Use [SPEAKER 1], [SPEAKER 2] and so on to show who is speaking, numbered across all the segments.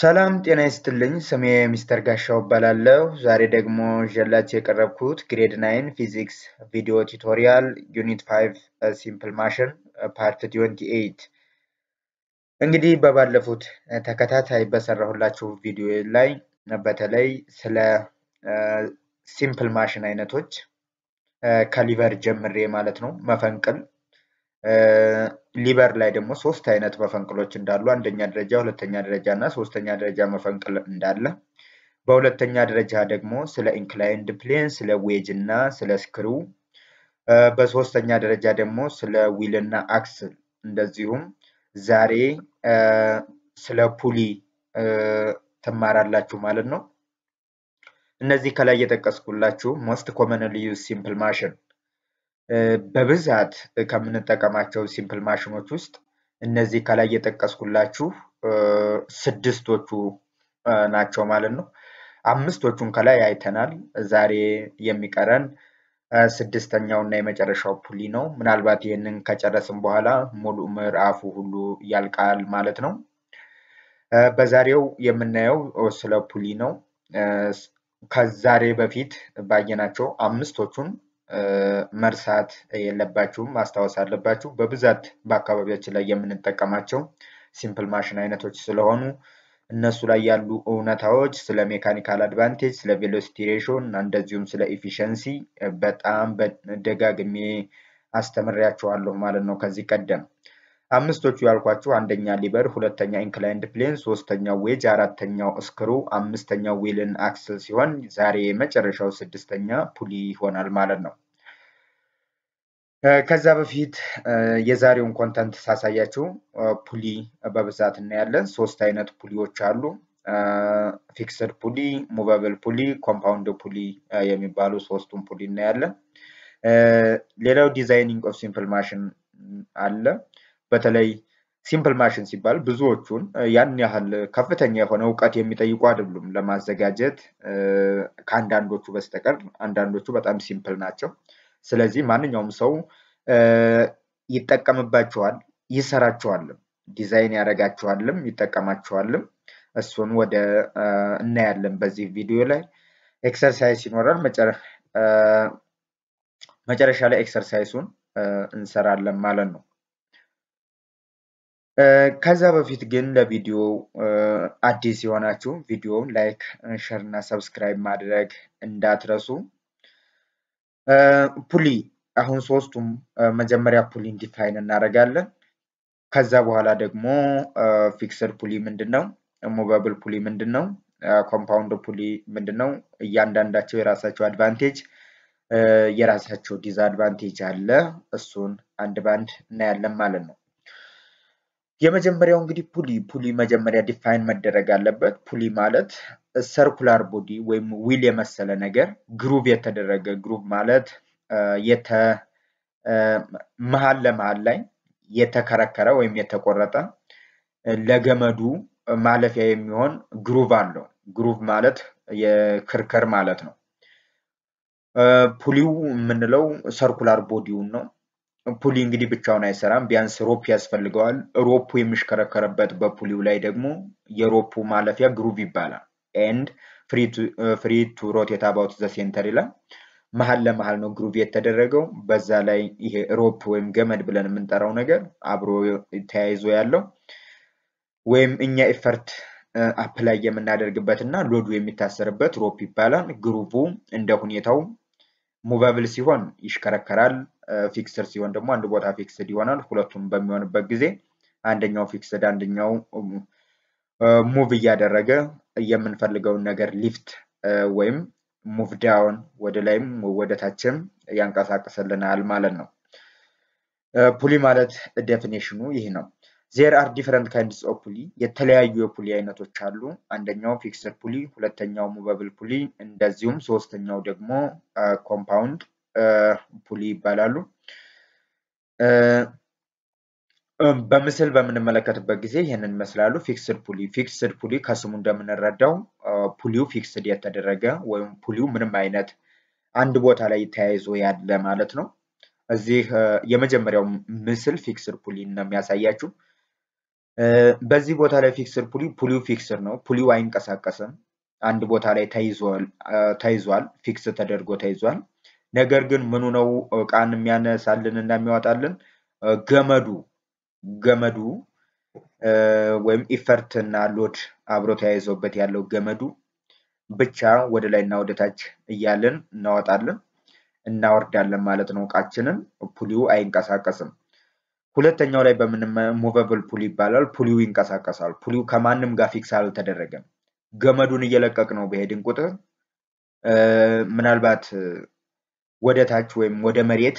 [SPEAKER 1] ሰላም ጤና ይስጥልኝ። ስሜ ሚስተር ጋሻው እባላለሁ። ዛሬ ደግሞ ይዤላችሁ የቀረብኩት ግሬድ ናይን ፊዚክስ ቪዲዮ ቱቶሪያል ዩኒት ፋይቭ ሲምፕል ማሽን ፓርት ትዌንቲ ኤይት እንግዲህ በባለፉት ተከታታይ በሰራሁላችሁ ቪዲዮ ላይ በተለይ ስለ ሲምፕል ማሽን አይነቶች ከሊቨር ጀምሬ ማለት ነው መፈንቅል ሊበር ላይ ደግሞ ሶስት አይነት መፈንቅሎች እንዳሉ አንደኛ ደረጃ፣ ሁለተኛ ደረጃ እና ሶስተኛ ደረጃ መፈንቅል እንዳለ በሁለተኛ ደረጃ ደግሞ ስለ ኢንክላይንድ ፕሌን፣ ስለ ዌጅ እና ስለ ስክሩ በሶስተኛ ደረጃ ደግሞ ስለ ዊል እና አክስል እንደዚሁም ዛሬ ስለ ፑሊ ትማራላችሁ ማለት ነው። እነዚህ ከላይ የጠቀስኩላችሁ ሞስት ኮመንሊ ዩዝ ሲምፕል ማሽን በብዛት ከምንጠቀማቸው ሲምፕል ማሽኖች ውስጥ እነዚህ ከላይ የጠቀስኩላችሁ ስድስቶቹ ናቸው ማለት ነው። አምስቶቹን ከላይ አይተናል። ዛሬ የሚቀረን ስድስተኛው እና የመጨረሻው ፑሊ ነው። ምናልባት ይህንን ከጨረስን በኋላ ሙሉ ምዕራፉ ሁሉ ያልቃል ማለት ነው። በዛሬው የምናየው ስለ ፑሊ ነው። ከዛሬ በፊት ባየናቸው አምስቶቹን መርሳት የለባችሁም ማስታወስ አለባችሁ። በብዛት በአካባቢያችን ላይ የምንጠቀማቸው ሲምፕል ማሽን አይነቶች ስለሆኑ እነሱ ላይ ያሉ እውነታዎች ስለ ሜካኒካል አድቫንቴጅ፣ ስለ ቬሎሲቲ ሬሽን እንደዚሁም ስለ ኢፊሸንሲ በጣም ደጋግሜ አስተምሬያችኋለሁ ማለት ነው ከዚህ ቀደም። አምስቶቹ ያልኳቸው አንደኛ ሊበር፣ ሁለተኛ ኢንክላይንድ ፕሌን፣ ሶስተኛው ዌጅ፣ አራተኛው እስክሩ፣ አምስተኛው ዊልን አክስል ሲሆን ዛሬ የመጨረሻው ስድስተኛ ፑሊ ይሆናል ማለት ነው። ከዛ በፊት የዛሬውን ኮንተንት ሳሳያችሁ ፑሊ በብዛት እናያለን። ሶስት አይነት ፑሊዎች አሉ። ፊክስድ ፑሊ፣ ሙቨብል ፑሊ፣ ኮምፓውንድ ፑሊ የሚባሉ ሶስቱን ፑሊ እናያለን። ሌላው ዲዛይኒንግ ኦፍ ሲምፕል ማሽን አለ። በተለይ ሲምፕል ማሽን ሲባል ብዙዎቹን ያን ያህል ከፍተኛ የሆነ እውቀት የሚጠይቁ አይደሉም ለማዘጋጀት ከአንዳንዶቹ በስተቀር አንዳንዶቹ በጣም ሲምፕል ናቸው። ስለዚህ ማንኛውም ሰው ይጠቀምባቸዋል፣ ይሰራቸዋልም፣ ዲዛይን ያደርጋቸዋልም፣ ይጠቀማቸዋልም። እሱን ወደ እናያለን በዚህ ቪዲዮ ላይ ኤክሰርሳይዝ ይኖራል። መጨረሻ ላይ ኤክሰርሳይሱን እንሰራለን ማለት ነው። ከዛ በፊት ግን ለቪዲዮ አዲስ የሆናችሁ ቪዲዮውን ላይክ፣ ሸር እና ሰብስክራይብ ማድረግ እንዳትረሱ። ፑሊ አሁን ሶስቱም መጀመሪያ ፑሊን ዲፋይን እናደርጋለን። ከዛ በኋላ ደግሞ ፊክስድ ፑሊ ምንድን ነው፣ ሙቨብል ፑሊ ምንድን ነው፣ ኮምፓውንድ ፑሊ ምንድን ነው። እያንዳንዳቸው የራሳቸው አድቫንቴጅ የራሳቸው አድቫንቴጅ አለ። እሱን አንድ ባንድ እናያለን ማለት ነው። የመጀመሪያው እንግዲህ ፑሊ ፑሊ መጀመሪያ ዲፋይን መደረግ አለበት። ፑሊ ማለት ሰርኩላር ቦዲ ወይም ዊል የመሰለ ነገር ግሩቭ የተደረገ ግሩቭ ማለት የተ መሀል ለመሀል ላይ የተከረከረ ወይም የተቆረጠ ለገመዱ ማለፊያ የሚሆን ግሩቭ አለው። ግሩቭ ማለት የክርክር ማለት ነው። ፑሊው የምንለው ሰርኩላር ቦዲውን ነው። ፑሊ እንግዲህ ብቻውን አይሰራም። ቢያንስ ሮፕ ያስፈልገዋል። ሮፑ የሚሽከረከርበት በፑሊው ላይ ደግሞ የሮፑ ማለፊያ ግሩቭ ይባላል። ኤንድ ፍሪ ቱ ሮቴት አባውት ዘ ሴንተር ይላል። መሀል ለመሀል ነው ግሩቭ የተደረገው። በዛ ላይ ይሄ ሮፕ ወይም ገመድ ብለን የምንጠራው ነገር አብሮ ተያይዞ ያለው ወይም እኛ ኤፈርት አፕ ላይ የምናደርግበት እና ሎዱ የሚታሰርበት ሮፕ ይባላል። ግሩቡ እንደ ሁኔታው ሙቨብል ሲሆን ይሽከረከራል። ፊክስድ ሲሆን ደግሞ አንድ ቦታ ፊክስድ ይሆናል። ሁለቱም በሚሆንበት ጊዜ አንደኛው ፊክስድ አንደኛው ሙቭ እያደረገ የምንፈልገውን ነገር ሊፍት ወይም ሙቭ ዳውን ወደ ላይም ወደ ታችም ያንቀሳቅስልናል ማለት ነው። ፑሊ ማለት ዴፊኒሽኑ ይህ ነው። ዜር አር ዲፈረንት ካይንድስ ኦፍ ፑሊ፣ የተለያዩ የፑሊ አይነቶች አሉ። አንደኛው ፊክስድ ፑሊ፣ ሁለተኛው ሙቨብል ፑሊ፣ እንደዚሁም ሶስተኛው ደግሞ ኮምፓውንድ ፑሊ ይባላሉ። በምስል በምንመለከትበት ጊዜ ይህንን ይመስላሉ። ፊክስድ ፑሊ ፊክስድ ፑሊ ከስሙ እንደምንረዳው ፑሊው ፊክስድ የተደረገ ወይም ፑሊው ምንም አይነት አንድ ቦታ ላይ ተያይዞ ያለ ማለት ነው። እዚህ የመጀመሪያው ምስል ፊክስድ ፑሊ ነው የሚያሳያችሁ። በዚህ ቦታ ላይ ፊክስድ ፑሊ ፑሊው ፊክስድ ነው። ፑሊው አይንቀሳቀስም። አንድ ቦታ ላይ ተይዟል። ፊክስ ተደርጎ ተይዟል። ነገር ግን ምኑ ነው እቃን የሚያነሳልን እና የሚያወጣልን? ገመዱ ገመዱ ወይም ኢፈርት እና ሎድ አብሮ ተያይዞበት ያለው ገመዱ ብቻ ወደ ላይ እና ወደታች እያልን እናወጣለን እናወርዳለን ማለት ነው እቃችንን። ፑሊው አይንቀሳቀስም። ሁለተኛው ላይ ሙቨብል ፑል ይባላል። ፑሊው ይንቀሳቀሳል። ፑሊው ከማንም ጋር ፊክስ አልተደረገም። ገመዱን እየለቀቅ ነው በሄድን ቁጥር ምናልባት ወደ ታች ወይም ወደ መሬት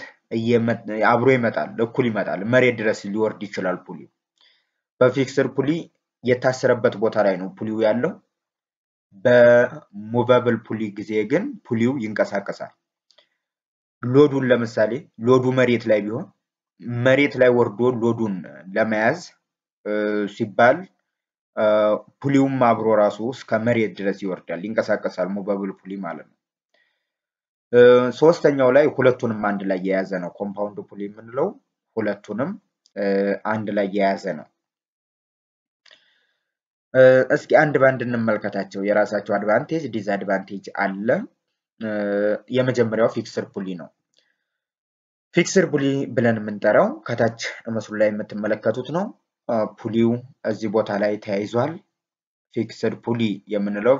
[SPEAKER 1] አብሮ ይመጣል፣ እኩል ይመጣል። መሬት ድረስ ሊወርድ ይችላል ፑሊ በፊክስር ፑሊ የታሰረበት ቦታ ላይ ነው ፑሊው ያለው። በሙቨብል ፑሊ ጊዜ ግን ፑሊው ይንቀሳቀሳል። ሎዱን ለምሳሌ ሎዱ መሬት ላይ ቢሆን መሬት ላይ ወርዶ ሎዱን ለመያዝ ሲባል ፑሊውም አብሮ ራሱ እስከ መሬት ድረስ ይወርዳል፣ ይንቀሳቀሳል። ሙቨብል ፑሊ ማለት ነው። ሶስተኛው ላይ ሁለቱንም አንድ ላይ የያዘ ነው። ኮምፓውንድ ፑል የምንለው ሁለቱንም አንድ ላይ የያዘ ነው። እስኪ አንድ ባንድ እንመልከታቸው። የራሳቸው አድቫንቴጅ ዲስአድቫንቴጅ አለ። የመጀመሪያው ፊክስር ፑሊ ነው። ፊክስር ፑሊ ብለን የምንጠራው ከታች ምስሉ ላይ የምትመለከቱት ነው። ፑሊው እዚህ ቦታ ላይ ተያይዟል። ፊክስድ ፑሊ የምንለው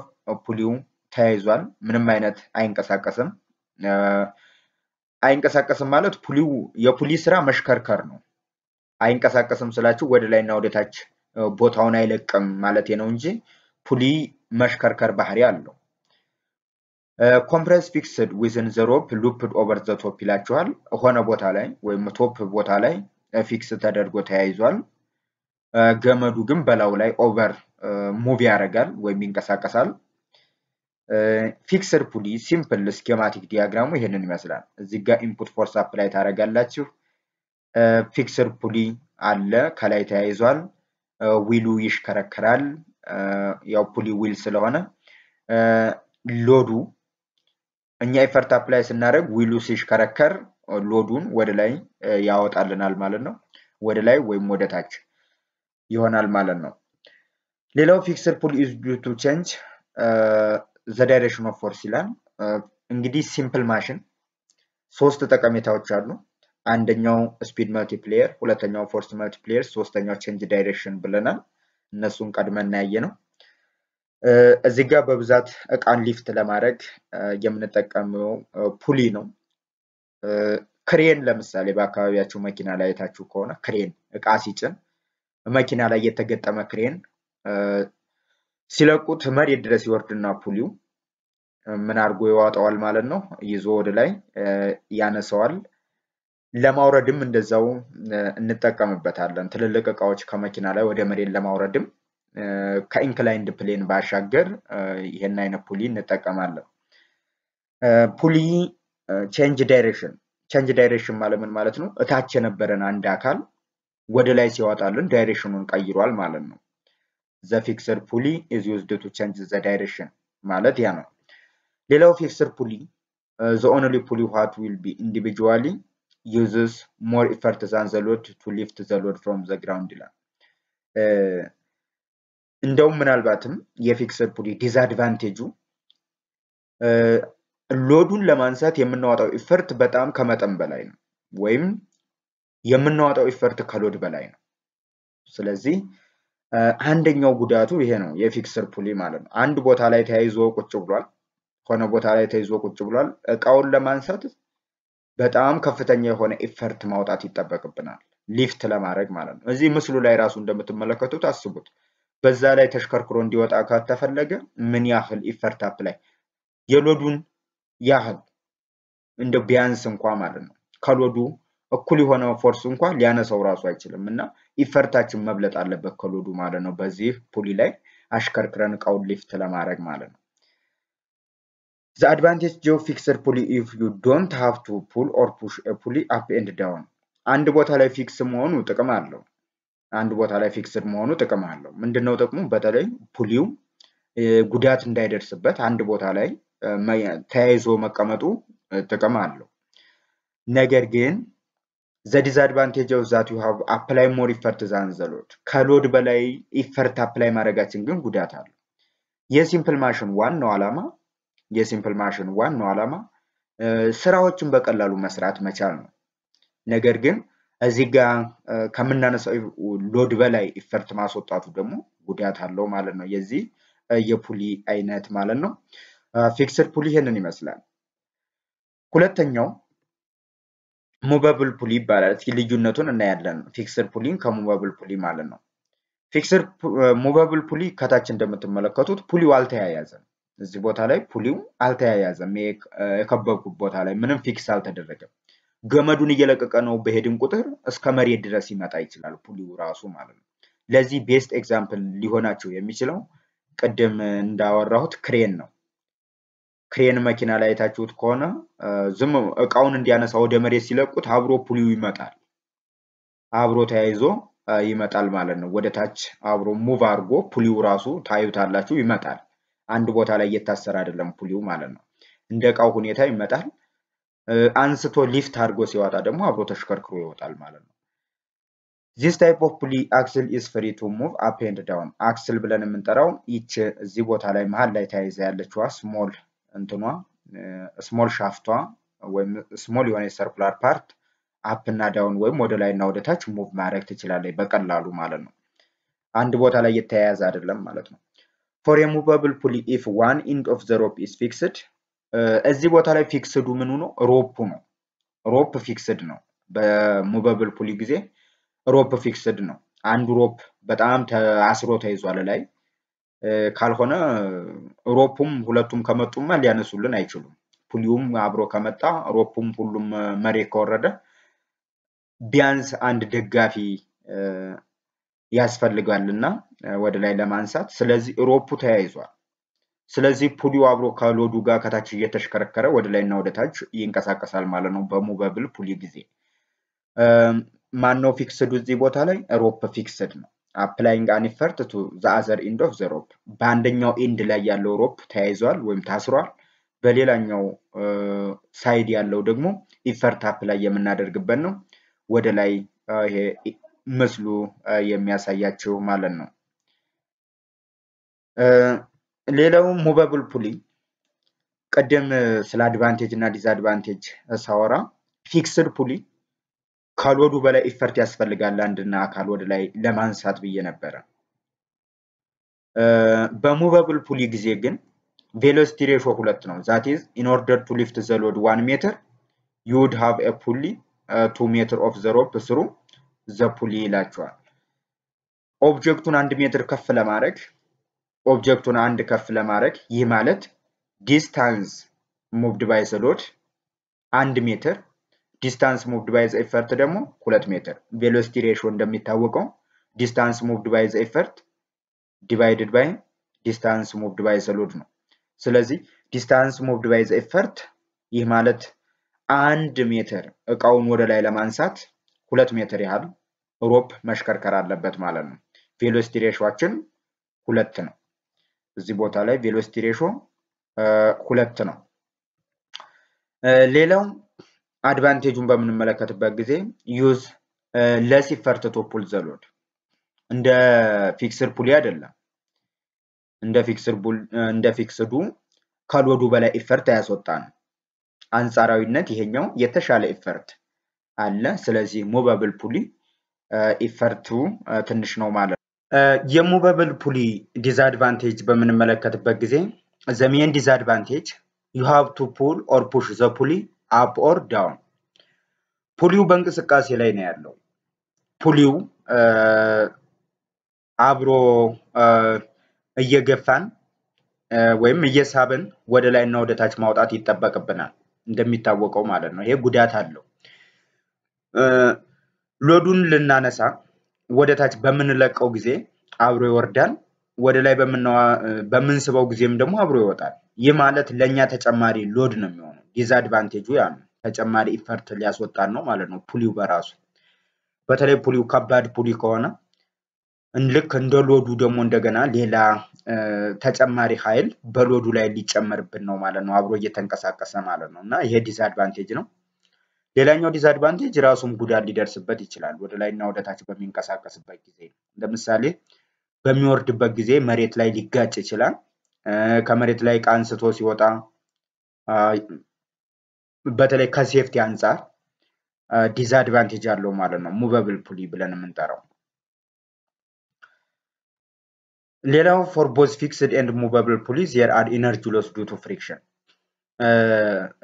[SPEAKER 1] ፑሊው ተያይዟል። ምንም አይነት አይንቀሳቀስም። አይንቀሳቀስም ማለት ፑሊው የፑሊ ስራ መሽከርከር ነው። አይንቀሳቀስም ስላችሁ ወደ ላይና ወደታች ቦታውን አይለቅም ማለት ነው እንጂ ፑሊ መሽከርከር ባህሪ አለው። ኮምፕረስ ፊክስድ ዊዝን ዘ ሮፕ ሉፕድ ኦቨር ዘ ቶፕ ይላችኋል። ሆነ ቦታ ላይ ወይም ቶፕ ቦታ ላይ ፊክስ ተደርጎ ተያይዟል። ገመዱ ግን በላዩ ላይ ኦቨር ሙቭ ያደርጋል ወይም ይንቀሳቀሳል። ፊክሰር ፑሊ ሲምፕል ስኬማቲክ ዲያግራሙ ይሄንን ይመስላል። እዚህ ጋር ኢንፑት ፎርስ አፕላይ ታደርጋላችሁ። ፊክሰር ፑሊ አለ ከላይ ተያይዟል። ዊሉ ይሽከረከራል። ያው ፑሊ ዊል ስለሆነ ሎዱ እኛ ኢፈርት አፕላይ ስናደርግ ዊሉ ሲሽከረከር ሎዱን ወደ ላይ ያወጣልናል ማለት ነው። ወደ ላይ ወይም ወደ ታች ይሆናል ማለት ነው። ሌላው ፊክስድ ፑል ኢዝ ዱ ቱ ቼንጅ ዘ ዳይሬክሽን ኦፍ ፎርስ ይላል። እንግዲህ ሲምፕል ማሽን ሶስት ጠቀሜታዎች አሉ። አንደኛው ስፒድ መልቲፕሌየር፣ ሁለተኛው ፎርስ መልቲፕሌየር፣ ሶስተኛው ቼንጅ ዳይሬክሽን ብለናል። እነሱን ቀድመ እናያየ ነው። እዚህ ጋር በብዛት እቃን ሊፍት ለማድረግ የምንጠቀመው ፑሊ ነው። ክሬን ለምሳሌ በአካባቢያችሁ መኪና ላይ አይታችሁ ከሆነ ክሬን እቃ ሲጭን መኪና ላይ የተገጠመ ክሬን ሲለቁት መሬት ድረስ ይወርድና ፑሊው ምን አድርጎ ይዋጠዋል ማለት ነው። ይዞ ወደ ላይ ያነሰዋል። ለማውረድም እንደዛው እንጠቀምበታለን። ትልልቅ እቃዎች ከመኪና ላይ ወደ መሬት ለማውረድም ከኢንክላይንድ ፕሌን ባሻገር ይሄን አይነት ፑሊ እንጠቀማለን። ፑሊ ቼንጅ ዳይሬክሽን ቼንጅ ዳይሬክሽን ማለት ምን ማለት ነው? እታች የነበረን አንድ አካል ወደ ላይ ሲያወጣልን ዳይሬክሽኑን ቀይሯል ማለት ነው። ዘ ፊክሰር ፑሊ ኢዝ ዩዝድ ቱ ቼንጅ ዘ ዳይሬክሽን ማለት ያ ነው። ሌላው ፊክሰር ፑሊ ዘ uh, ኦንሊ ፑሊ ዋት ዊል ቢ ኢንዲቪጁዋሊ ዩዝስ ሞር ኢፈርት ዛን ዘ ሎድ ቱ ሊፍት ዘ ሎድ ፍሮም ዘ ግራውንድ ይላል። uh, እንደውም ምናልባትም የፊክሰር ፑሊ ዲስአድቫንቴጁ ሎዱን uh, ለማንሳት የምናወጣው ኢፈርት በጣም ከመጠን በላይ ነው፣ ወይም የምናወጣው ኢፈርት ከሎድ በላይ ነው። ስለዚህ አንደኛው ጉዳቱ ይሄ ነው፣ የፊክስር ፑሊ ማለት ነው። አንድ ቦታ ላይ ተያይዞ ቁጭ ብሏል፣ ሆነ ቦታ ላይ ተይዞ ቁጭ ብሏል። እቃውን ለማንሳት በጣም ከፍተኛ የሆነ ኢፈርት ማውጣት ይጠበቅብናል፣ ሊፍት ለማድረግ ማለት ነው። እዚህ ምስሉ ላይ ራሱ እንደምትመለከቱት አስቡት፣ በዛ ላይ ተሽከርክሮ እንዲወጣ ከተፈለገ ምን ያህል ኢፈርት አፕ ላይ የሎዱን ያህል እንደ ቢያንስ እንኳ ማለት ነው ከሎዱ እኩል የሆነ ፎርስ እንኳን ሊያነሳው ራሱ አይችልም እና ኢፈርታችን መብለጥ አለበት ከሎዱ ማለት ነው። በዚህ ፑሊ ላይ አሽከርክረን እቃውን ሊፍት ለማድረግ ማለት ነው። ዘ አድቫንቴጅ ጆ ፊክስድ ፑሊ ኢፍ ዩ ዶንት ሃቭ ቱ ፑል ኦር ፑሽ ፑሊ አፕ ኤንድ ዳውን። አንድ ቦታ ላይ ፊክስ መሆኑ ጥቅም አለው። አንድ ቦታ ላይ ፊክስድ መሆኑ ጥቅም አለው። ምንድነው ጥቅሙ? በተለይ ፑሊው ጉዳት እንዳይደርስበት አንድ ቦታ ላይ ተያይዞ መቀመጡ ጥቅም አለው። ነገር ግን ዘ ዲስአድቫንቴጅ ኦፍ ዛት ዩ ሃቭ አፕላይ ሞር ኢፈርት ዛን ዘ ሎድ። ከሎድ በላይ ኢፈርት አፕላይ ማድረጋችን ግን ጉዳት አለው። የሲምፕል ማሽን ዋናው አላማ የሲምፕል ማሽን ዋናው ዓላማ ስራዎችን በቀላሉ መስራት መቻል ነው። ነገር ግን እዚህ ጋር ከምናነሳው ሎድ በላይ ኢፈርት ማስወጣቱ ደግሞ ጉዳት አለው ማለት ነው። የዚህ የፑሊ አይነት ማለት ነው። ፊክስድ ፑሊ ይህንን ይመስላል። ሁለተኛው ሙቨብል ፑሊ ይባላል። እስኪ ልዩነቱን እናያለን። ፊክስድ ፑሊን ከሙቨብል ፑሊ ማለት ነው። ፊክስድ ሙቨብል ፑሊ ከታች እንደምትመለከቱት ፑሊው አልተያያዘም። እዚህ ቦታ ላይ ፑሊው አልተያያዘም። የከበብኩት ቦታ ላይ ምንም ፊክስ አልተደረገም። ገመዱን እየለቀቀ ነው በሄድን ቁጥር እስከ መሬት ድረስ ይመጣ ይችላል ፑሊው ራሱ ማለት ነው። ለዚህ ቤስት ኤግዛምፕል ሊሆናቸው የሚችለው ቅድም እንዳወራሁት ክሬን ነው። ክሬን መኪና ላይ የታችሁት ከሆነ ዝም እቃውን እንዲያነሳ ወደ መሬት ሲለቁት አብሮ ፑሊው ይመጣል። አብሮ ተያይዞ ይመጣል ማለት ነው። ወደ ታች አብሮ ሙቭ አድርጎ ፑሊው ራሱ ታዩታላችሁ ይመጣል። አንድ ቦታ ላይ እየታሰረ አይደለም ፑሊው ማለት ነው። እንደ እቃው ሁኔታ ይመጣል። አንስቶ ሊፍት አድርጎ ሲወጣ ደግሞ አብሮ ተሽከርክሮ ይወጣል ማለት ነው። ዚስ ታይፕ ኦፍ ፑሊ አክስል ኢዝ ፍሪ ቱ ሙቭ አፕ ኤንድ ዳውን። አክስል ብለን የምንጠራው ይች እዚህ ቦታ ላይ መሀል ላይ ተያይዛ ያለችዋ ስሞል እንትኗ ስሞል ሻፍቷ ወይም ስሞል የሆነ የሰርኩላር ፓርት አፕ እና ዳውን ወይም ወደ ላይ እና ወደ ታች ሙቭ ማድረግ ትችላለች በቀላሉ ማለት ነው። አንድ ቦታ ላይ የተያያዘ አይደለም ማለት ነው። ፎር የሙቨብል ፑሊ ኢፍ ዋን ኢንድ ኦፍ ዘ ሮፕ ፊክስድ፣ እዚህ ቦታ ላይ ፊክስዱ ምኑ ነው? ሮፑ ነው። ሮፕ ፊክስድ ነው። በሙቨብል ፑሊ ጊዜ ሮፕ ፊክስድ ነው። አንዱ ሮፕ በጣም አስሮ ተይዟል ላይ ካልሆነ ሮፑም ሁለቱም ከመጡማ ሊያነሱልን አይችሉም። ፑሊውም አብሮ ከመጣ ሮፑም ሁሉም መሬት ከወረደ ቢያንስ አንድ ደጋፊ ያስፈልጋልና ወደ ላይ ለማንሳት ስለዚህ ሮፑ ተያይዟል። ስለዚህ ፑሊው አብሮ ከሎዱ ጋር ከታች እየተሽከረከረ ወደ ላይና ወደ ታች ይንቀሳቀሳል ማለት ነው። በሙበብል ፑሊ ጊዜ ማነው ፊክስድ እዚህ ቦታ ላይ ሮፕ ፊክስድ ነው። አፕላይንግ አን ኢፈርት ቱ ዘአዘር ኢንድ ኦፍ ዘ ሮፕ በአንደኛው ኤንድ ላይ ያለው ሮፕ ተያይዟል ወይም ታስሯል። በሌላኛው ሳይድ ያለው ደግሞ ኢፈርት አፕላይ የምናደርግበት ነው። ወደ ላይ ይሄ ምስሉ የሚያሳያችው ማለት ነው። ሌላው ሙቨብል ፑሊ ቀደም ስለ አድቫንቴጅ እና ዲስአድቫንቴጅ ሳወራ ፊክስድ ፑሊ ከሎዱ በላይ ኢፈርት ያስፈልጋል አንድና አካል ወደ ላይ ለማንሳት ብዬ ነበረ። በሙቨብል ፑሊ ጊዜ ግን ቬሎሲቲ ሬሾ ሁለት ነው። ዛት ኢዝ ኢን ኦርደር ቱ ሊፍት ዘ ሎድ ዋን ሜትር ዩድ ሃቭ ኤ ፑሊ ቱ ሜትር ኦፍ ዘ ሮፕ ስሩ ዘ ፑሊ ይላቸዋል። ኦብጀክቱን አንድ ሜትር ከፍ ለማድረግ ኦብጀክቱን አንድ ከፍ ለማድረግ ይህ ማለት ዲስታንስ ሙቭድ ባይ ዘ ሎድ አንድ ሜትር ዲስታንስ ሙቭድ ባይ ዘ ኤፈርት ደግሞ ሁለት ሜትር ቬሎሲቲ ሬሾ እንደሚታወቀው ዲስታንስ ሙቭድ ባይ ዘ ኤፈርት ዲቫይድድ ባይ ዲስታንስ ሙቭድ ባይ ዘ ሎድ ነው። ስለዚህ ዲስታንስ ሙቭድ ባይ ዘ ኤፈርት ይህ ማለት አንድ ሜትር እቃውን ወደ ላይ ለማንሳት ሁለት ሜትር ያህል ሮፕ መሽከርከር አለበት ማለት ነው። ቬሎሲቲ ሬሾችን ሁለት ነው። እዚህ ቦታ ላይ ቬሎሲቲ ሬሾ ሁለት ነው። ሌላው አድቫንቴጁን በምንመለከትበት ጊዜ ዩዝ ለስ ይፈርትቶ ፑል ዘሎድ እንደ ፊክስር ፑሊ አይደለም። እንደ ፊክስር ፑል እንደ ፊክስዱ ከሎዱ በላይ ኢፈርት አያስወጣ ነው። አንጻራዊነት ይሄኛው የተሻለ ኢፈርት አለ። ስለዚህ ሞባብል ፑሊ ኢፈርቱ ትንሽ ነው ማለት ነው። የሙበብል ፑሊ ዲዛድቫንቴጅ በምንመለከትበት ጊዜ ዘሜን ዲዛድቫንቴጅ ዩ ሃቭ ቱ ፑል ኦር ፑሽ ዘ ፑሊ አፕ ኦር ዳውን። ፑሊው በእንቅስቃሴ ላይ ነው ያለው። ፑሊው አብሮ እየገፋን ወይም እየሳብን ወደ ላይና ወደ ታች ማውጣት ይጠበቅብናል፣ እንደሚታወቀው ማለት ነው። ይሄ ጉዳት አለው። ሎዱን ልናነሳ ወደ ታች በምንለቀው ጊዜ አብሮ ይወርዳል። ወደ ላይ በምንስበው ጊዜም ደግሞ አብሮ ይወጣል። ይህ ማለት ለእኛ ተጨማሪ ሎድ ነው የሚሆነው። ዲዝአድቫንቴጁ ያ ነው። ተጨማሪ ኢፈርት ሊያስወጣን ነው ማለት ነው። ፑሊው በራሱ በተለይ ፑሊው ከባድ ፑሊ ከሆነ ልክ እንደ ሎዱ ደግሞ እንደገና ሌላ ተጨማሪ ኃይል በሎዱ ላይ ሊጨመርብን ነው ማለት ነው። አብሮ እየተንቀሳቀሰ ማለት ነው እና ይሄ ዲስአድቫንቴጅ ነው። ሌላኛው ዲስአድቫንቴጅ ራሱም ጉዳት ሊደርስበት ይችላል። ወደ ላይና ወደ ታች በሚንቀሳቀስበት ጊዜ ለምሳሌ በሚወርድበት ጊዜ መሬት ላይ ሊጋጭ ይችላል። ከመሬት ላይ ዕቃ አንስቶ ሲወጣ በተለይ ከሴፍቲ አንጻር ዲስአድቫንቴጅ አለው ማለት ነው። ሙቨብል ፑሊ ብለን የምንጠራው ሌላው ፎር ቦዝ ፊክስድ ኤንድ ሙቨብል ፑሊ ዜር አድ ኢነርጂ ሎስ ዱ ቱ ፍሪክሽን።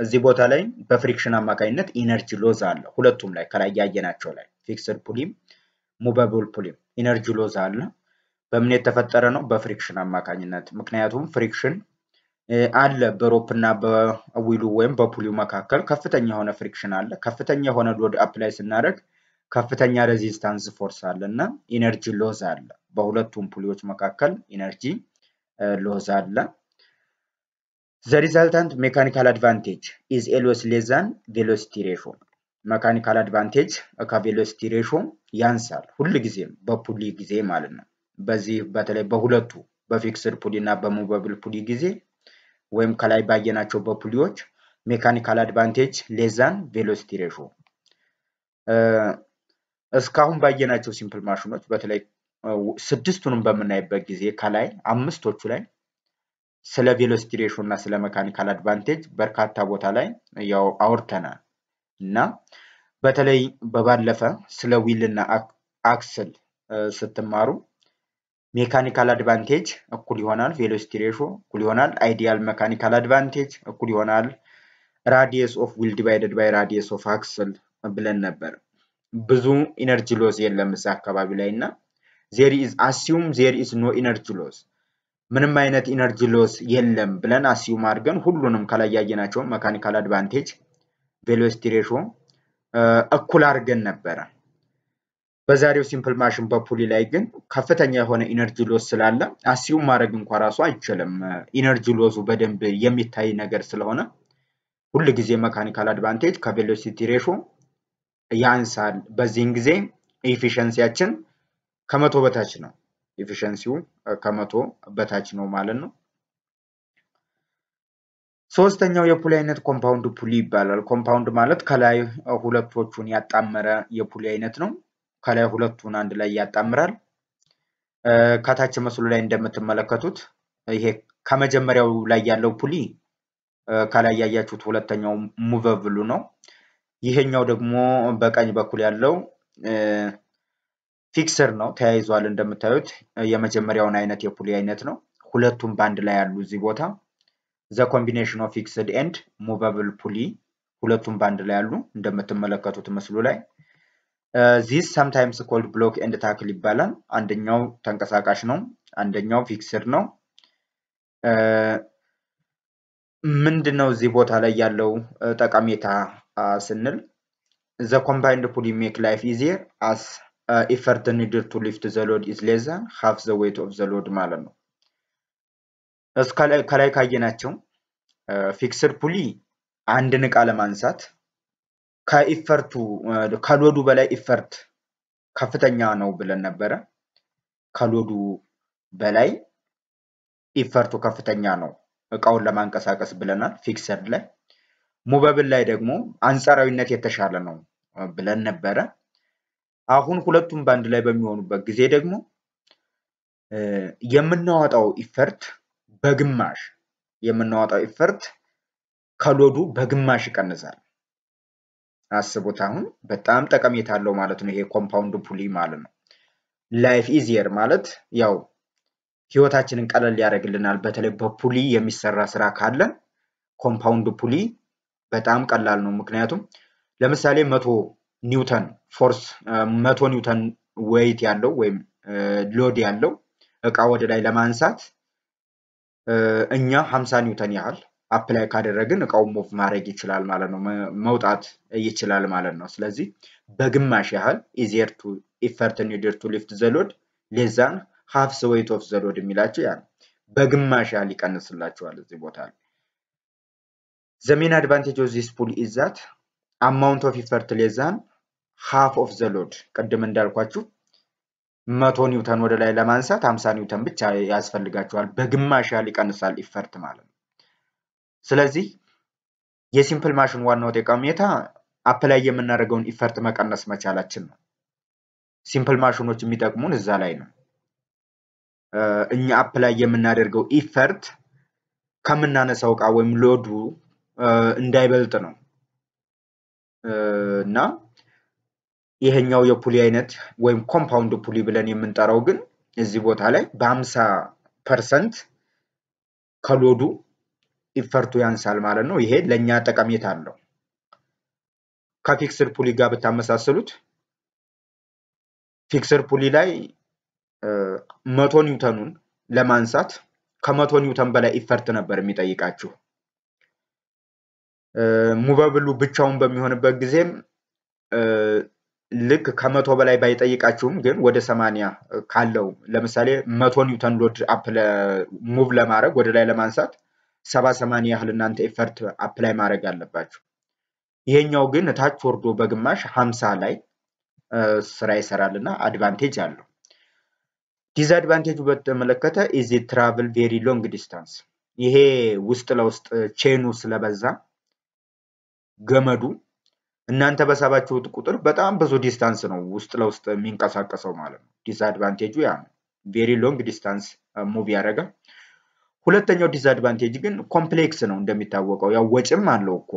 [SPEAKER 1] እዚህ ቦታ ላይ በፍሪክሽን አማካኝነት ኢነርጂ ሎዝ አለ። ሁለቱም ላይ ከላይ ያየናቸው ላይ ፊክስድ ፑሊም ሙቨብል ፑሊም ኢነርጂ ሎዝ አለ። በምን የተፈጠረ ነው? በፍሪክሽን አማካኝነት። ምክንያቱም ፍሪክሽን አለ በሮፕና በዊሉ ወይም በፑሊው መካከል ከፍተኛ የሆነ ፍሪክሽን አለ። ከፍተኛ የሆነ ሎድ አፕላይ ስናደርግ ከፍተኛ ሬዚስታንስ ፎርስ አለ እና ኢነርጂ ሎዝ አለ። በሁለቱም ፑሊዎች መካከል ኢነርጂ ሎዝ አለ። ዘ ሪዛልታንት ሜካኒካል አድቫንቴጅ ኢዝ ኤሎስ ሌዛን ቬሎሲቲ ሬሾ። መካኒካል አድቫንቴጅ ከቬሎሲቲ ሬሾ ያንሳል ጊዜም በፑሊ ጊዜ ማለት ነው። በዚህ በተለይ በሁለቱ በፊክስድ ፑሊ እና በሞባብል ፑሊ ጊዜ ወይም ከላይ ባየናቸው በፑሊዎች ሜካኒካል አድቫንቴጅ ሌዛን ቬሎሲቲ ሬሾ እስካሁን ባየናቸው ሲምፕል ማሽኖች በተለይ ስድስቱንም በምናይበት ጊዜ ከላይ አምስቶቹ ላይ ስለ ቬሎሲቲ ሬሾ እና ስለ መካኒካል አድቫንቴጅ በርካታ ቦታ ላይ ያው አውርተናል እና በተለይ በባለፈ ስለ ዊል እና አክስል ስትማሩ ሜካኒካል አድቫንቴጅ እኩል ይሆናል ቬሎሲቲ ሬሾ እኩል ይሆናል አይዲያል መካኒካል አድቫንቴጅ እኩል ይሆናል ራዲየስ ኦፍ ዊል ዲቫይደድ ባይ ራዲየስ ኦፍ አክስል ብለን ነበር። ብዙ ኢነርጂ ሎስ የለም እዛ አካባቢ ላይ እና ዜር ኢዝ አሲዩም ዜር ኢዝ ኖ ኢነርጂ ሎስ ምንም አይነት ኢነርጂ ሎስ የለም ብለን አሲዩም አድርገን ሁሉንም ከላይ ያየናቸውን መካኒካል አድቫንቴጅ፣ ቬሎሲቲ ሬሾ እኩል አድርገን ነበረ። በዛሬው ሲምፕል ማሽን በፑሊ ላይ ግን ከፍተኛ የሆነ ኢነርጂ ሎስ ስላለ አሲዩም ማድረግ እንኳ ራሱ አይችልም። ኢነርጂ ሎዙ በደንብ የሚታይ ነገር ስለሆነ ሁል ጊዜ መካኒካል አድቫንቴጅ ከቬሎሲቲ ሬሾ ያንሳል። በዚህን ጊዜ ኤፊሽንሲያችን ከመቶ በታች ነው። ኢፊሸንሲው ከመቶ በታች ነው ማለት ነው። ሶስተኛው የፑሊ አይነት ኮምፓውንድ ፑሊ ይባላል። ኮምፓውንድ ማለት ከላይ ሁለቶቹን ያጣመረ የፑሊ አይነት ነው። ከላይ ሁለቱን አንድ ላይ ያጣምራል። ከታች ምስሉ ላይ እንደምትመለከቱት ይሄ ከመጀመሪያው ላይ ያለው ፑሊ ከላይ ያያችሁት ሁለተኛው ሙቨብሉ ነው። ይሄኛው ደግሞ በቀኝ በኩል ያለው ፊክስር ነው፣ ተያይዟል። እንደምታዩት የመጀመሪያውን አይነት የፑሊ አይነት ነው። ሁለቱም በአንድ ላይ ያሉ እዚህ ቦታ ዘ ኮምቢኔሽን ኦፍ ፊክስድ ኤንድ ሙቨብል ፑሊ ሁለቱም በአንድ ላይ ያሉ እንደምትመለከቱት ምስሉ ላይ ዚስ ሰምታይምስ ኮልድ ብሎክ ኤንድ ታክል ይባላል። አንደኛው ተንቀሳቃሽ ነው፣ አንደኛው ፊክስር ነው። uh, ምንድን ነው እዚህ ቦታ ላይ ያለው uh, ጠቀሜታ uh, ስንል ዘ ኮምባይንድ ፑሊ ሜክ ላይፍ ኢዚየር አስ ኢፈርት ኒድድ ቱ ሊፍት ዘ ሎድ ኢዝ ሌስ ዛን ሃፍ ዘ ዌይት ኦፍ ዘ ሎድ ማለት ነው። ከላይ ካየናቸው ፊክስድ ፑሊ አንድን እቃ ለማንሳት ከኢፈርቱ ከሎዱ በላይ ኢፈርት ከፍተኛ ነው ብለን ነበረ። ከሎዱ በላይ ኢፈርቱ ከፍተኛ ነው እቃውን ለማንቀሳቀስ ብለናል። ፊክሰድ ላይ ሙበብል ላይ ደግሞ አንጻራዊነት የተሻለ ነው ብለን ነበረ። አሁን ሁለቱም በአንድ ላይ በሚሆኑበት ጊዜ ደግሞ የምናወጣው ኢፈርት በግማሽ የምናወጣው ኢፈርት ከሎዱ በግማሽ ይቀንሳል። አስቡት አሁን በጣም ጠቀሜታ አለው ማለት ነው። ይሄ ኮምፓውንድ ፑሊ ማለት ነው። ላይፍ ኢዚየር ማለት ያው ህይወታችንን ቀለል ያደርግልናል። በተለይ በፑሊ የሚሰራ ስራ ካለ ኮምፓውንድ ፑሊ በጣም ቀላል ነው። ምክንያቱም ለምሳሌ መቶ ኒውተን ፎርስ መቶ ኒውተን ዌይት ያለው ወይም ሎድ ያለው እቃ ወደ ላይ ለማንሳት እኛ ሀምሳ ኒውተን ያህል አፕላይ ካደረግን እቃውን ሞቭ ማድረግ ይችላል ማለት ነው፣ መውጣት ይችላል ማለት ነው። ስለዚህ በግማሽ ያህል ኢዚየር ቱ ኢፈርት ኒደር ቱ ሊፍት ዘሎድ ሌዛን ሀፍ ስዌይት ኦፍ ዘሎድ የሚላቸው ያ በግማሽ ያህል ይቀንስላቸዋል እዚህ ቦታ ላይ። ዘሜን አድቫንቴጅ ኦፍ ዚስ ፑል ኢዛት አማውንት ኦፍ ኢፈርት ሌዛን ሀፍ ኦፍ ዘሎድ ቅድም እንዳልኳችሁ መቶ ኒውተን ወደ ላይ ለማንሳት 50 ኒውተን ብቻ ያስፈልጋቸዋል። በግማሽ ያህል ይቀንሳል ኢፈርት ማለት ነው። ስለዚህ የሲምፕል ማሽን ዋናው ጠቀሜታ አፕ ላይ የምናደርገውን ኢፈርት መቀነስ መቻላችን ነው። ሲምፕል ማሽኖች የሚጠቅሙን እዛ ላይ ነው። እኛ አፕ ላይ የምናደርገው ኢፈርት ከምናነሳው እቃ ወይም ሎዱ እንዳይበልጥ ነው እና ይሄኛው የፑሊ አይነት ወይም ኮምፓውንድ ፑሊ ብለን የምንጠራው ግን እዚህ ቦታ ላይ በ50 ፐርሰንት ከሎዱ ኢፈርቱ ያንሳል ማለት ነው። ይሄ ለእኛ ጠቀሜታ አለው። ከፊክስድ ፑሊ ጋር ብታመሳሰሉት ፊክስድ ፑሊ ላይ መቶ ኒውተኑን ለማንሳት ከመቶ ኒውተን በላይ ኢፈርት ነበር የሚጠይቃችሁ። ሙበብሉ ብቻውን በሚሆንበት ጊዜም ልክ ከመቶ በላይ ባይጠይቃችሁም ግን ወደ ሰማንያ ካለው ለምሳሌ መቶ ኒውተን ሎድ አፕ ሙቭ ለማድረግ ወደ ላይ ለማንሳት ሰባ ሰማንያ ያህል እናንተ ኤፈርት አፕላይ ማድረግ አለባችሁ። ይሄኛው ግን ታች ወርዶ በግማሽ ሀምሳ ላይ ስራ ይሰራልና አድቫንቴጅ አለው። ዲስአድቫንቴጁ በተመለከተ ኢዚ ትራቭል ቬሪ ሎንግ ዲስታንስ፣ ይሄ ውስጥ ለውስጥ ቼኑ ስለበዛ ገመዱ እናንተ በሳባችሁት ቁጥር በጣም ብዙ ዲስታንስ ነው ውስጥ ለውስጥ የሚንቀሳቀሰው ማለት ነው። ዲስአድቫንቴጁ ያ ነው። ቬሪ ሎንግ ዲስታንስ ሙቭ ያደርጋል። ሁለተኛው ዲስአድቫንቴጅ ግን ኮምፕሌክስ ነው። እንደሚታወቀው ያው ወጪም አለው እኮ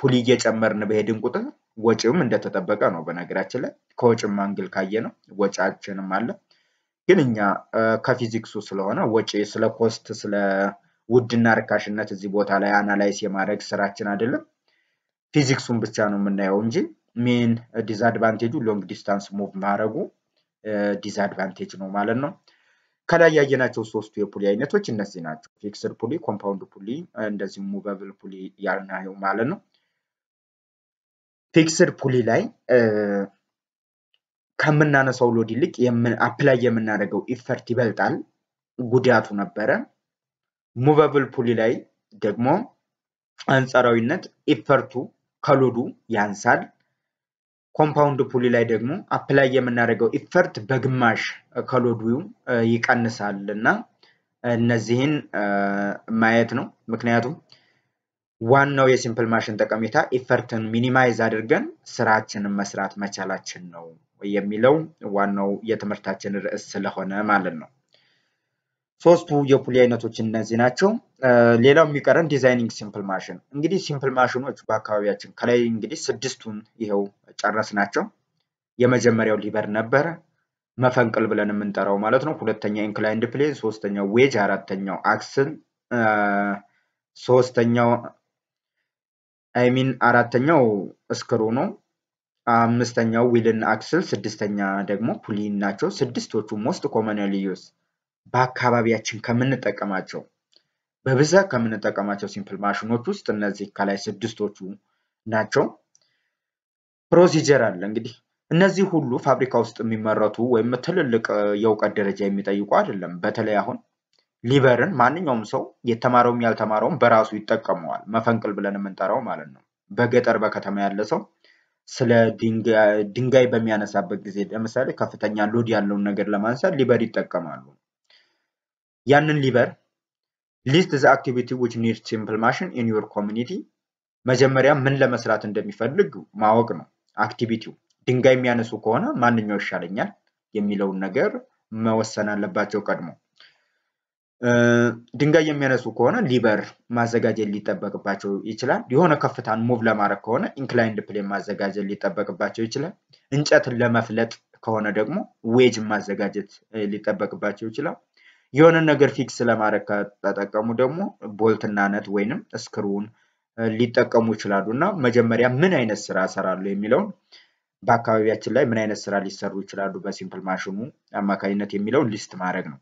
[SPEAKER 1] ፑል እየጨመርን በሄድን ቁጥር ወጭም እንደተጠበቀ ነው። በነገራችን ላይ ከወጪም አንግል ካየ ነው ወጪያችንም አለ። ግን እኛ ከፊዚክሱ ስለሆነ ወጪ ስለ ኮስት ስለ ውድና ርካሽነት እዚህ ቦታ ላይ አናላይስ የማድረግ ስራችን አይደለም። ፊዚክሱን ብቻ ነው የምናየው እንጂ ሜን ዲስአድቫንቴጁ ሎንግ ዲስታንስ ሙቭ ማድረጉ ዲስአድቫንቴጅ ነው ማለት ነው። ከላይ ያየናቸው ሶስቱ የፑሊ አይነቶች እነዚህ ናቸው። ፊክስድ ፑሊ፣ ኮምፓውንድ ፑሊ እንደዚሁም ሙቨብል ፑሊ ያልናየው ማለት ነው። ፊክስድ ፑሊ ላይ ከምናነሳው ሎድ ይልቅ አፕላይ የምናደርገው ኢፈርት ይበልጣል፣ ጉዳቱ ነበረ። ሙቨብል ፑሊ ላይ ደግሞ አንጻራዊነት ኢፈርቱ ከሎዱ ያንሳል፣ ኮምፓውንድ ፑሊ ላይ ደግሞ አፕላይ የምናደርገው ኢፈርት በግማሽ ከሎዱ ይቀንሳል እና እነዚህን ማየት ነው። ምክንያቱም ዋናው የሲምፕል ማሽን ጠቀሜታ ኢፈርትን ሚኒማይዝ አድርገን ስራችንን መስራት መቻላችን ነው የሚለው ዋናው የትምህርታችን ርዕስ ስለሆነ ማለት ነው። ሶስቱ የፑሊ አይነቶች እነዚህ ናቸው። ሌላው የሚቀረን ዲዛይኒንግ ሲምፕል ማሽን እንግዲህ ሲምፕል ማሽኖች በአካባቢያችን ከላይ እንግዲህ ስድስቱን ይኸው ጨረስ ናቸው። የመጀመሪያው ሊበር ነበረ መፈንቅል ብለን የምንጠራው ማለት ነው። ሁለተኛ ኢንክላይንድ ፕሌን፣ ሶስተኛው ዌጅ፣ አራተኛው አክስን፣ ሶስተኛው አይሚን አራተኛው እስክሩ ነው። አምስተኛው ዊልን አክስል፣ ስድስተኛ ደግሞ ፑሊ ናቸው። ስድስቶቹ ሞስት ኮመን ዩዝ በአካባቢያችን ከምንጠቀማቸው በብዛት ከምንጠቀማቸው ሲምፕል ማሽኖች ውስጥ እነዚህ ከላይ ስድስቶቹ ናቸው። ፕሮሲጀር አለ እንግዲህ እነዚህ ሁሉ ፋብሪካ ውስጥ የሚመረቱ ወይም ትልልቅ የእውቀት ደረጃ የሚጠይቁ አይደለም። በተለይ አሁን ሊበርን ማንኛውም ሰው የተማረውም ያልተማረውም በራሱ ይጠቀመዋል። መፈንቅል ብለን የምንጠራው ማለት ነው። በገጠር በከተማ ያለ ሰው ስለ ድንጋይ በሚያነሳበት ጊዜ ለምሳሌ ከፍተኛ ሎድ ያለውን ነገር ለማንሳት ሊበር ይጠቀማሉ። ያንን ሊበር ሊስት ዘ አክቲቪቲ ዊች ኒድ ሲምፕል ማሽን ኢን ዩር ኮሚኒቲ መጀመሪያ ምን ለመስራት እንደሚፈልግ ማወቅ ነው። አክቲቪቲው ድንጋይ የሚያነሱ ከሆነ ማንኛው ይሻለኛል የሚለውን ነገር መወሰን አለባቸው ቀድሞ። ድንጋይ የሚያነሱ ከሆነ ሊበር ማዘጋጀት ሊጠበቅባቸው ይችላል። የሆነ ከፍታን ሙቭ ለማድረግ ከሆነ ኢንክላይንድ ፕሌን ማዘጋጀት ሊጠበቅባቸው ይችላል። እንጨትን ለመፍለጥ ከሆነ ደግሞ ዌጅ ማዘጋጀት ሊጠበቅባቸው ይችላል። የሆነ ነገር ፊክስ ለማድረግ ከተጠቀሙ ደግሞ ቦልትና ነት ወይንም እስክሩን ሊጠቀሙ ይችላሉ እና መጀመሪያ ምን አይነት ስራ ሰራሉ የሚለውን በአካባቢያችን ላይ ምን አይነት ስራ ሊሰሩ ይችላሉ በሲምፕል ማሽኑ አማካኝነት የሚለውን ሊስት ማድረግ ነው።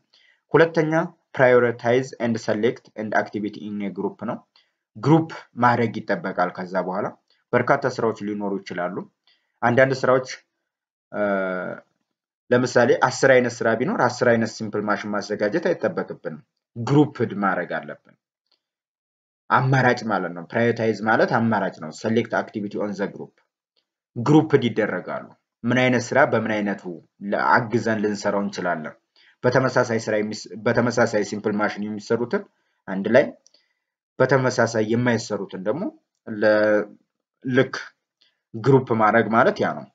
[SPEAKER 1] ሁለተኛ ፕራዮሪታይዝ ኤንድ ሰሌክት ኤንድ አክቲቪቲ ኢን ግሩፕ ነው። ግሩፕ ማድረግ ይጠበቃል። ከዛ በኋላ በርካታ ስራዎች ሊኖሩ ይችላሉ። አንዳንድ ስራዎች ለምሳሌ አስር አይነት ስራ ቢኖር አስር አይነት ሲምፕል ማሽን ማዘጋጀት አይጠበቅብንም። ግሩፕድ ማድረግ አለብን። አማራጭ ማለት ነው። ፕራዮታይዝ ማለት አማራጭ ነው። ሴሌክት አክቲቪቲ ኦን ዘ ግሩፕ ግሩፕድ ይደረጋሉ። ምን አይነት ስራ በምን አይነቱ አግዘን ልንሰራው እንችላለን። በተመሳሳይ ስራ በተመሳሳይ ሲምፕል ማሽን የሚሰሩትን አንድ ላይ በተመሳሳይ የማይሰሩትን ደግሞ ልክ ግሩፕ ማድረግ ማለት ያ ነው።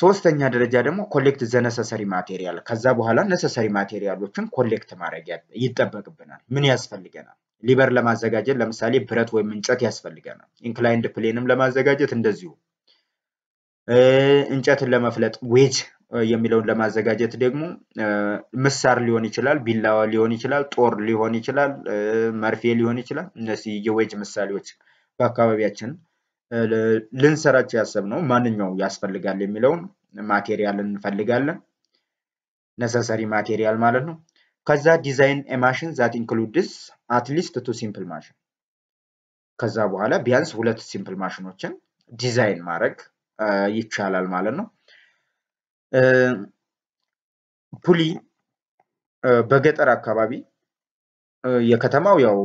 [SPEAKER 1] ሶስተኛ ደረጃ ደግሞ ኮሌክት ዘነሰሰሪ ማቴሪያል ከዛ በኋላ ነሰሰሪ ማቴሪያሎችን ኮሌክት ማድረግ ይጠበቅብናል። ምን ያስፈልገናል? ሊበር ለማዘጋጀት ለምሳሌ ብረት ወይም እንጨት ያስፈልገናል። ኢንክላይንድ ፕሌንም ለማዘጋጀት እንደዚሁ። እንጨትን ለመፍለጥ ዌጅ የሚለውን ለማዘጋጀት ደግሞ ምሳር ሊሆን ይችላል፣ ቢላዋ ሊሆን ይችላል፣ ጦር ሊሆን ይችላል፣ መርፌ ሊሆን ይችላል። እነዚህ የዌጅ ምሳሌዎች በአካባቢያችን ልንሰራጭ ያሰብነው ማንኛው ያስፈልጋል የሚለውን ማቴሪያል እንፈልጋለን። ነሰሰሪ ማቴሪያል ማለት ነው። ከዛ ዲዛይን ማሽን ዛት ኢንክሉድስ አትሊስት ቱ ሲምፕል ማሽን። ከዛ በኋላ ቢያንስ ሁለት ሲምፕል ማሽኖችን ዲዛይን ማድረግ ይቻላል ማለት ነው። ፑሊ በገጠር አካባቢ የከተማው ያው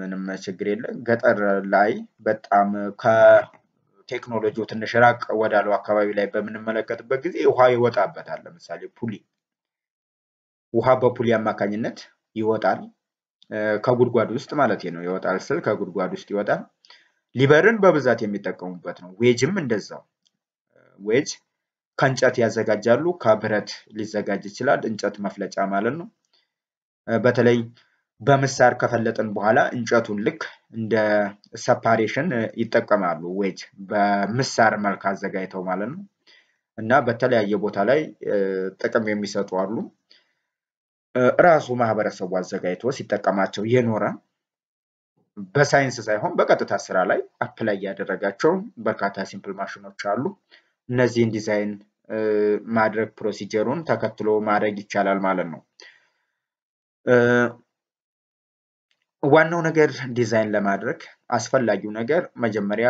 [SPEAKER 1] ምንም ችግር የለም። ገጠር ላይ በጣም ከቴክኖሎጂው ትንሽ ራቅ ወዳለው አካባቢ ላይ በምንመለከትበት ጊዜ ውሃ ይወጣበታል። ለምሳሌ ፑሊ ውሃ በፑሊ አማካኝነት ይወጣል። ከጉድጓድ ውስጥ ማለት ነው ይወጣል ስል ከጉድጓድ ውስጥ ይወጣል። ሊበርን በብዛት የሚጠቀሙበት ነው። ዌጅም እንደዛው ዌጅ ከእንጨት ያዘጋጃሉ። ከብረት ሊዘጋጅ ይችላል። እንጨት መፍለጫ ማለት ነው። በተለይ በምሳር ከፈለጥን በኋላ እንጨቱን ልክ እንደ ሰፓሬሽን ይጠቀማሉ ዌጅ በምሳር መልክ አዘጋጅተው ማለት ነው። እና በተለያየ ቦታ ላይ ጥቅም የሚሰጡ አሉ። ራሱ ማህበረሰቡ አዘጋጅቶ ሲጠቀማቸው የኖረ በሳይንስ ሳይሆን በቀጥታ ስራ ላይ አፕላይ ያደረጋቸው በርካታ ሲምፕል ማሽኖች አሉ። እነዚህን ዲዛይን ማድረግ ፕሮሲጀሩን ተከትሎ ማድረግ ይቻላል ማለት ነው። ዋናው ነገር ዲዛይን ለማድረግ አስፈላጊው ነገር መጀመሪያ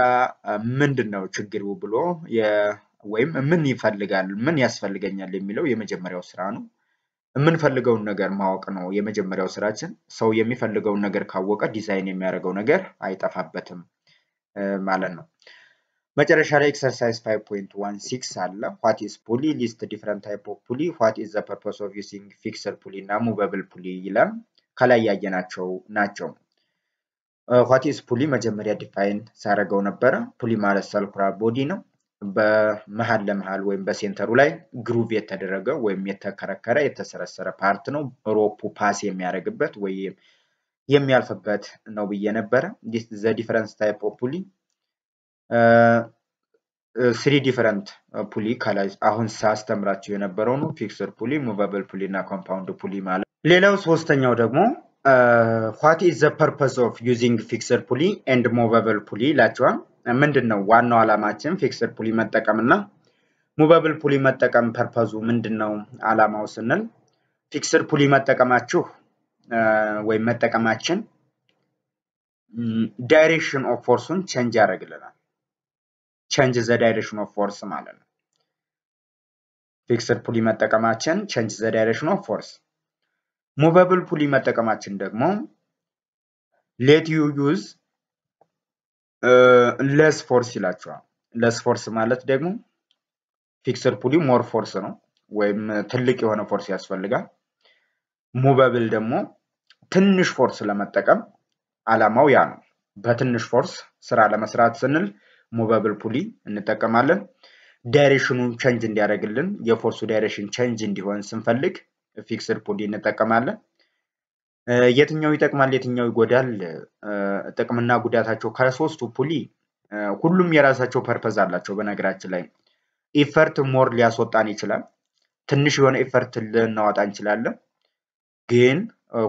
[SPEAKER 1] ምንድን ነው ችግሩ ብሎ ወይም ምን ይፈልጋል ምን ያስፈልገኛል የሚለው የመጀመሪያው ስራ ነው። የምንፈልገውን ነገር ማወቅ ነው የመጀመሪያው ስራችን። ሰው የሚፈልገውን ነገር ካወቀ ዲዛይን የሚያደርገው ነገር አይጠፋበትም ማለት ነው። መጨረሻ ላይ ኤክሰርሳይዝ 5.16 አለ። ዋት ኢዝ ፑሊ ሊስት ዲፍረንት ታይፕ ኦፍ ፑሊ ዋት ኢዝ ዘ ፐርፐስ ኦፍ ዩሲንግ ፊክሰር ፑሊ እና ሙቨብል ፑሊ ይላል። ከላይ ያየናቸው ናቸው። ዋቲስ ፑሊ መጀመሪያ ዲፋይን ሳረገው ነበረ። ፑሊ ማለት ሰልኩራ ቦዲ ነው። በመሀል ለመሀል ወይም በሴንተሩ ላይ ግሩቭ የተደረገ ወይም የተከረከረ የተሰረሰረ ፓርት ነው። ሮፑ ፓስ የሚያደርግበት ወይም የሚያልፍበት ነው ብዬ ነበረ። ዘ ዲፈረንስ ታይፕ ኦፍ ፑሊ ስሪ ዲፈረንት ፑሊ ከላይ አሁን ሳስተምራቸው የነበረው ነው። ፊክስድ ፑሊ፣ ሙቨብል ፑሊ እና ኮምፓውንድ ፑሊ ማለት ሌላው ሶስተኛው ደግሞ ዋት ኢዝ ዘ ፐርፐስ ኦፍ ዩዚንግ ፊክስድ ፑሊ ኤንድ ሞቨብል ፑሊ ይላቸዋል። ምንድን ነው ዋናው ዓላማችን ፊክስድ ፑሊ መጠቀም እና ሙቨብል ፑሊ መጠቀም ፐርፐዙ ምንድን ነው ዓላማው ስንል ፊክስድ ፑሊ መጠቀማችሁ uh, ወይም መጠቀማችን ዳይሬክሽን ኦፍ ፎርሱን ቼንጅ ያደርግልናል። ቸንጅ ዘ ዳይሬክሽን ኦፍ ፎርስ ማለት ነው። ፊክስድ ፑሊ መጠቀማችን ቼንጅ ዘ ዳይሬክሽን ኦፍ ፎርስ ሙቨብል ፑሊ መጠቀማችን ደግሞ ሌት ዩ ዩዝ ለስ ፎርስ ይላቸዋል። ለስ ፎርስ ማለት ደግሞ ፊክስድ ፑሊ ሞር ፎርስ ነው፣ ወይም ትልቅ የሆነ ፎርስ ያስፈልጋል። ሙቨብል ደግሞ ትንሽ ፎርስ ለመጠቀም አላማው ያ ነው። በትንሽ ፎርስ ስራ ለመስራት ስንል ሙቨብል ፑሊ እንጠቀማለን። ዳይሬክሽኑ ቸንጅ እንዲያደርግልን የፎርሱ ዳይሬክሽን ቼንጅ እንዲሆን ስንፈልግ ፊክስድ ፑል እንጠቀማለን። የትኛው ይጠቅማል፣ የትኛው ይጎዳል፣ ጥቅምና ጉዳታቸው ከሶስቱ ፑሊ ሁሉም የራሳቸው ፐርፐዝ አላቸው። በነገራችን ላይ ኢፈርት ሞር ሊያስወጣን ይችላል። ትንሽ የሆነ ኢፈርት ልናወጣ እንችላለን። ግን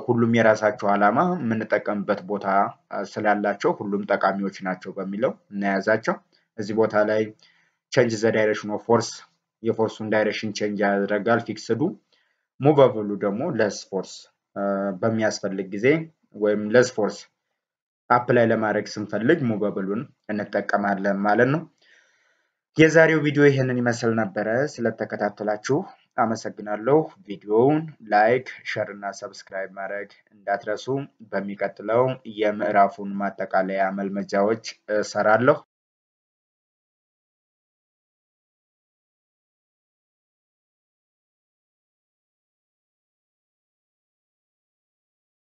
[SPEAKER 1] ሁሉም የራሳቸው ዓላማ የምንጠቀምበት ቦታ ስላላቸው ሁሉም ጠቃሚዎች ናቸው በሚለው እናያዛቸው። እዚህ ቦታ ላይ ቼንጅ ዘ ዳይሬክሽን ኦፍ ፎርስ የፎርሱን ዳይሬክሽን ቼንጅ ያደርጋል። ፊክስዱ ሙቨብሉ ደግሞ ለስፎርስ በሚያስፈልግ ጊዜ ወይም ለስፎርስ አፕላይ ለማድረግ ስንፈልግ ሙቨብሉን እንጠቀማለን ማለት ነው። የዛሬው ቪዲዮ ይህንን ይመስል ነበረ። ስለተከታተላችሁ አመሰግናለሁ። ቪዲዮውን ላይክ፣ ሸር እና ሰብስክራይብ ማድረግ እንዳትረሱ። በሚቀጥለው የምዕራፉን ማጠቃለያ መልመጃዎች እሰራለሁ።